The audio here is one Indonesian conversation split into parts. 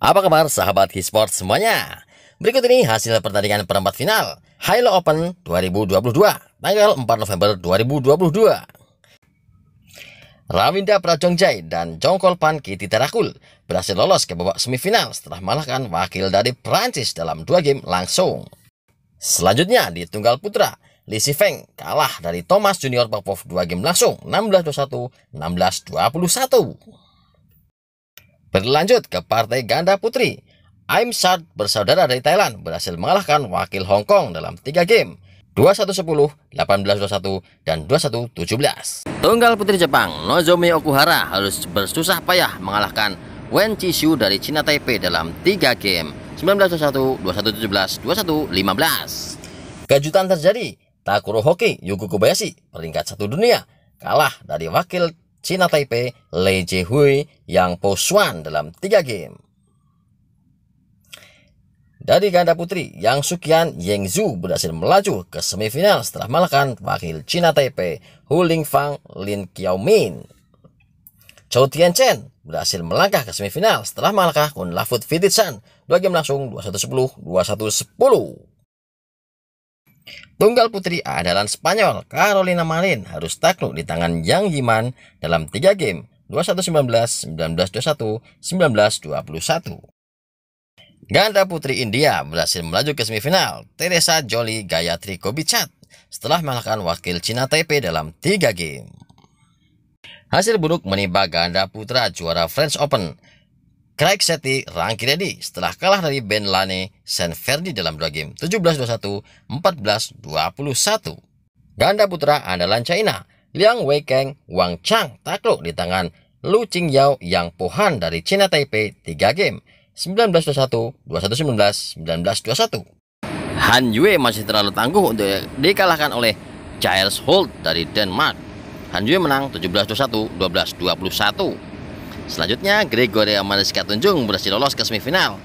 Apa kabar sahabat e-sport semuanya? Berikut ini hasil pertandingan perempat final Halo Open 2022 tanggal 4 November 2022. Rawinda Prajongjai dan Jongkol Pan Kiti Terakul berhasil lolos ke babak semifinal setelah mengalahkan wakil dari Prancis dalam dua game langsung. Selanjutnya di Tunggal Putra, Li Sifeng kalah dari Thomas Junior Popov dua game langsung 16-21, 16-21. Berlanjut ke partai ganda putri. Aim Sard bersaudara dari Thailand berhasil mengalahkan wakil Hong Kong dalam 3 game. 2110, 1821, dan 2117. Tunggal putri Jepang, Nozomi Okuhara harus bersusah payah mengalahkan Wen Chishu dari Cina Taipei dalam 3 game 1921, 2117, 2115. Kejutan terjadi, Takuro Hoki Yugo Kobayashi peringkat satu dunia kalah dari wakil Cina Taipei Lei Jihui yang Poswan dalam 3 game. Dari ganda putri, Yang Sukian Yang Zhu berhasil melaju ke semifinal setelah melakukan wakil Cina Taipei Hu Lingfang Lin Qiaomin. Chou Tian Chen berhasil melangkah ke semifinal setelah mengalahkan Kun Lafut Vititsan 2 game langsung 21-10, 1 10 Tunggal putri andalan Spanyol Carolina Marin harus takluk di tangan Yang Yiman dalam 3 game 21-19, 19-21, Ganda putri India berhasil melaju ke semifinal Teresa Jolie Gayatri Kobichat setelah mengalahkan wakil Cina Taipei dalam 3 game. Hasil buruk menimpa ganda putra juara French Open Craig Setty, Ranky Reddy setelah kalah dari Ben Lane Ferdi dalam dua game 17-21, 14-21. Ganda putra andalan China, Liang Weikeng Wang Chang takluk di tangan Lu Qingyao Yang Pohan dari China Taipei 3 game 19-21, 21-19, 19-21. Han Yue masih terlalu tangguh untuk dikalahkan oleh Charles Holt dari Denmark. Han Yue menang 17-21, 12-21. Selanjutnya, Gregory Amariska Tunjung berhasil lolos ke semifinal.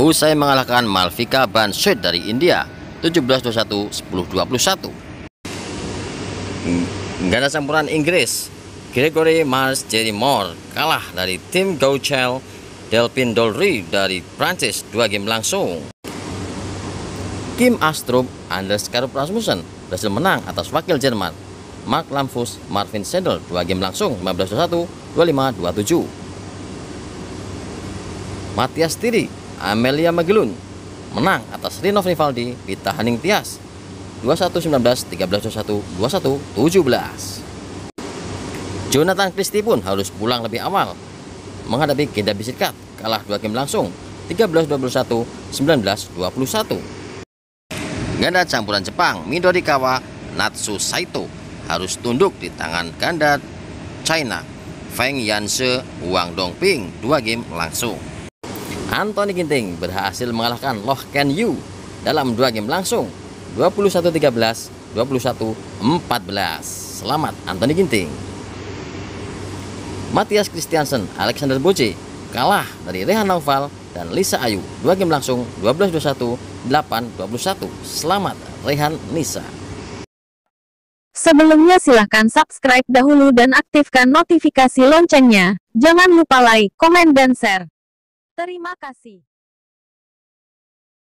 Usai mengalahkan Malvika Bansuit dari India, 17-21, 10-21. Ganda campuran Inggris, Gregory Mars Jerry Moore kalah dari tim Gauchel Delpin Dolry dari Prancis dua game langsung. Kim Astrup Anders Karup Rasmussen berhasil menang atas wakil Jerman Mark Lamfus Marvin Sedel dua game langsung 15-21, 25-27. Matias Tiri, Amelia Magelun menang atas Rino Rivaldi, di Haning Tias 21-19, 21 17 Jonathan Christie pun harus pulang lebih awal menghadapi Kenda Bisikat kalah dua game langsung 13-21, 19-21. Ganda campuran Jepang Midori Midorikawa Natsu Saito harus tunduk di tangan ganda China Feng Yanse Wang Dongping dua game langsung. Anthony Ginting berhasil mengalahkan Loh Ken Yu dalam dua game langsung 21-13, 21-14. Selamat Anthony Ginting. Matias Christiansen, Alexander Boce kalah dari Rehan Naufal dan Lisa Ayu. Dua game langsung 12-21, 8-21. Selamat Rehan Nisa. Sebelumnya silahkan subscribe dahulu dan aktifkan notifikasi loncengnya. Jangan lupa like, komen, dan share. Terima kasih.